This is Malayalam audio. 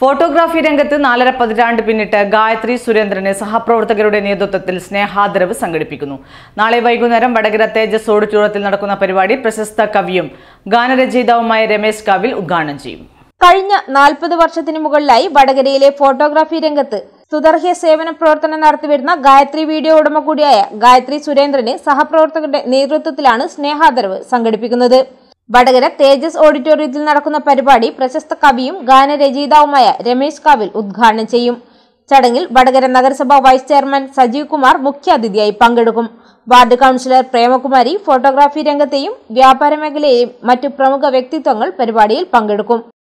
ഫോട്ടോഗ്രാഫി രംഗത്ത് നാലര പതിറ്റാണ്ട് പിന്നിട്ട് ഗായത്രി സുരേന്ദ്രന് സഹപ്രവർത്തകരുടെ നേതൃത്വത്തിൽ സ്നേഹാദരവ് സംഘടിപ്പിക്കുന്നു നാളെ വൈകുന്നേരം വടകര തേജസ് ഓഡിറ്റോറിയത്തിൽ നടക്കുന്ന പരിപാടി പ്രശസ്ത കവിയും ഗാനരചയിതാവുമായ രമേശ് കാവിൽ ഉദ്ഘാടനം ചെയ്യും കഴിഞ്ഞ നാൽപ്പത് വർഷത്തിന് മുകളിലായി വടകരയിലെ ഫോട്ടോഗ്രാഫി രംഗത്ത് സുദർഹ്യ സേവന പ്രവർത്തനം നടത്തിവരുന്ന ഗായത്രി വീഡിയോ ഉടമ കൂടിയായ ഗായത്രി സുരേന്ദ്രന് സഹപ്രവർത്തകരുടെ നേതൃത്വത്തിലാണ് സ്നേഹാദരവ് സംഘടിപ്പിക്കുന്നത് വടകര തേജസ് ഓഡിറ്റോറിയത്തിൽ നടക്കുന്ന പരിപാടി പ്രശസ്ത കവിയും ഗാനരചയിതാവുമായ രമേശ് കാവിൽ ഉദ്ഘാടനം ചെയ്യും ചടങ്ങിൽ വടകര നഗരസഭ വൈസ് ചെയർമാൻ സജീവ് കുമാർ മുഖ്യാതിഥിയായി പങ്കെടുക്കും വാർഡ് കൗൺസിലർ പ്രേമകുമാരി ഫോട്ടോഗ്രാഫി രംഗത്തെയും വ്യാപാര മേഖലയെയും മറ്റു പ്രമുഖ വ്യക്തിത്വങ്ങൾ പരിപാടിയിൽ പങ്കെടുക്കും